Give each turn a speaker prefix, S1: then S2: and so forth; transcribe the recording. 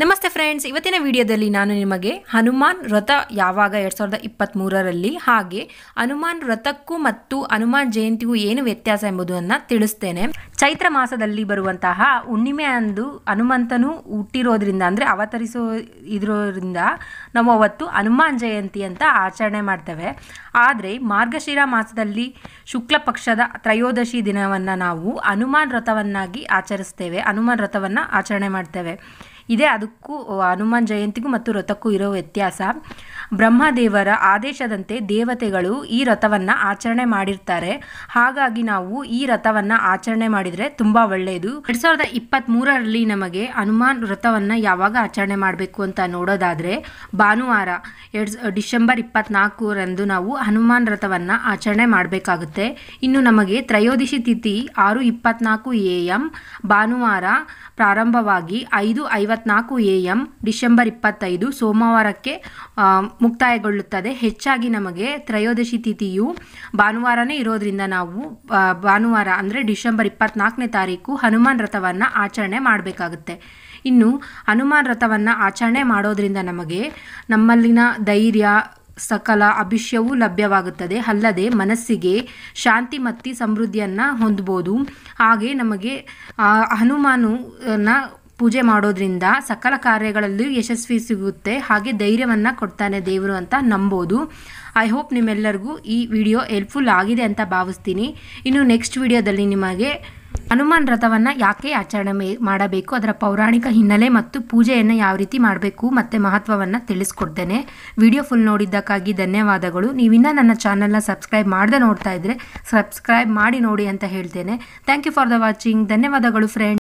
S1: ನಮಸ್ತೆ ಫ್ರೆಂಡ್ಸ್ ಇವತ್ತಿನ ವಿಡಿಯೋದಲ್ಲಿ ನಾನು ನಿಮಗೆ ಹನುಮಾನ್ ವ್ರತ ಯಾವಾಗ ಎರಡು ಸಾವಿರದ ಇಪ್ಪತ್ತ್ಮೂರರಲ್ಲಿ ಹಾಗೆ ಹನುಮಾನ್ ವ್ರತಕ್ಕೂ ಮತ್ತು ಹನುಮಾನ್ ಜಯಂತಿಗೂ ಏನು ವ್ಯತ್ಯಾಸ ಎಂಬುದನ್ನು ತಿಳಿಸ್ತೇನೆ ಚೈತ್ರ ಮಾಸದಲ್ಲಿ ಬರುವಂತಹ ಹುಣ್ಣಿಮೆ ಅಂದು ಹನುಮಂತನು ಹುಟ್ಟಿರೋದ್ರಿಂದ ಅಂದರೆ ಅವತರಿಸೋ ಇದ್ರೋದ್ರಿಂದ ನಾವು ಅವತ್ತು ಹನುಮಾನ್ ಜಯಂತಿ ಅಂತ ಆಚರಣೆ ಮಾಡ್ತೇವೆ ಆದರೆ ಮಾರ್ಗಶಿರ ಮಾಸದಲ್ಲಿ ಶುಕ್ಲ ಪಕ್ಷದ ತ್ರಯೋದಶಿ ದಿನವನ್ನು ನಾವು ಹನುಮಾನ್ ವ್ರತವನ್ನಾಗಿ ಆಚರಿಸ್ತೇವೆ ಹನುಮಾನ್ ವ್ರತವನ್ನು ಆಚರಣೆ ಮಾಡ್ತೇವೆ ಇದೇ ಅದಕ್ಕೂ ಹನುಮಾನ್ ಜಯಂತಿಗೂ ಮತ್ತು ವ್ರತಕ್ಕೂ ಇರೋ ವ್ಯತ್ಯಾಸ ಬ್ರಹ್ಮದೇವರ ಆದೇಶದಂತೆ ದೇವತೆಗಳು ಈ ರಥವನ್ನು ಆಚರಣೆ ಮಾಡಿರ್ತಾರೆ ಹಾಗಾಗಿ ನಾವು ಈ ರಥವನ್ನು ಆಚರಣೆ ಮಾಡಿದರೆ ತುಂಬ ಒಳ್ಳೆಯದು ಎರಡು ಸಾವಿರದ ಇಪ್ಪತ್ತ್ಮೂರರಲ್ಲಿ ನಮಗೆ ಹನುಮಾನ್ ವ್ರತವನ್ನು ಯಾವಾಗ ಆಚರಣೆ ಮಾಡಬೇಕು ಅಂತ ನೋಡೋದಾದರೆ ಭಾನುವಾರ ಎರಡು ಡಿಸೆಂಬರ್ ಇಪ್ಪತ್ತ್ನಾಲ್ಕರಂದು ನಾವು ಹನುಮಾನ್ ರಥವನ್ನು ಆಚರಣೆ ಮಾಡಬೇಕಾಗುತ್ತೆ ಇನ್ನು ನಮಗೆ ತ್ರಯೋದಶಿ ತಿಥಿ ಆರು ಇಪ್ಪತ್ನಾಲ್ಕು ಎ ಎಂ ಭಾನುವಾರ ಪ್ರಾರಂಭವಾಗಿ ಐದು ಐವತ್ನಾಲ್ಕು ಎ ಎಂ ಡಿಸೆಂಬರ್ ಇಪ್ಪತ್ತೈದು ಸೋಮವಾರಕ್ಕೆ ಮುಕ್ತಾಯಗೊಳ್ಳುತ್ತದೆ ಹೆಚ್ಚಾಗಿ ನಮಗೆ ತ್ರಯೋದಶಿ ತಿಥಿಯು ಭಾನುವಾರನೇ ಇರೋದರಿಂದ ನಾವು ಭಾನುವಾರ ಅಂದರೆ ಡಿಸೆಂಬರ್ ಇಪ್ಪತ್ನಾಲ್ಕನೇ ತಾರೀಕು ಹನುಮಾನ್ ರಥವನ್ನು ಆಚರಣೆ ಮಾಡಬೇಕಾಗುತ್ತೆ ಇನ್ನು ಹನುಮಾನ್ ರಥವನ್ನು ಆಚರಣೆ ಮಾಡೋದರಿಂದ ನಮಗೆ ನಮ್ಮಲ್ಲಿನ ಧೈರ್ಯ ಸಕಲ ಅಭಿಷ್ಯವೂ ಲಭ್ಯವಾಗುತ್ತದೆ ಅಲ್ಲದೆ ಮನಸ್ಸಿಗೆ ಶಾಂತಿ ಮತ್ತು ಸಮೃದ್ಧಿಯನ್ನು ಹೊಂದ್ಬೋದು ಹಾಗೆ ನಮಗೆ ಹನುಮಾನನ ಪೂಜೆ ಮಾಡೋದ್ರಿಂದ ಸಕಲ ಕಾರ್ಯಗಳಲ್ಲಿ ಯಶಸ್ವಿ ಸಿಗುತ್ತೆ ಹಾಗೆ ಧೈರ್ಯವನ್ನು ಕೊಡ್ತಾನೆ ದೇವರು ಅಂತ ನಂಬೋದು ಐ ಹೋಪ್ ನಿಮ್ಮೆಲ್ಲರಿಗೂ ಈ ವಿಡಿಯೋ ಹೆಲ್ಪ್ಫುಲ್ ಆಗಿದೆ ಅಂತ ಭಾವಿಸ್ತೀನಿ ಇನ್ನು ನೆಕ್ಸ್ಟ್ ವಿಡಿಯೋದಲ್ಲಿ ನಿಮಗೆ ಹನುಮಾನ್ ರಥವನ್ನು ಯಾಕೆ ಆಚರಣೆ ಮಾಡಬೇಕು ಅದರ ಪೌರಾಣಿಕ ಹಿನ್ನೆಲೆ ಮತ್ತು ಪೂಜೆಯನ್ನು ಯಾವ ರೀತಿ ಮಾಡಬೇಕು ಮತ್ತು ಮಹತ್ವವನ್ನು ತಿಳಿಸ್ಕೊಡ್ತೇನೆ ವಿಡಿಯೋ ಫುಲ್ ನೋಡಿದ್ದಕ್ಕಾಗಿ ಧನ್ಯವಾದಗಳು ನೀವಿನ್ನೂ ನನ್ನ ಚಾನಲ್ನ ಸಬ್ಸ್ಕ್ರೈಬ್ ಮಾಡದೆ ನೋಡ್ತಾ ಇದ್ದರೆ ಸಬ್ಸ್ಕ್ರೈಬ್ ಮಾಡಿ ನೋಡಿ ಅಂತ ಹೇಳ್ತೇನೆ thank you for the watching ಧನ್ಯವಾದಗಳು ಫ್ರೆಂಡ್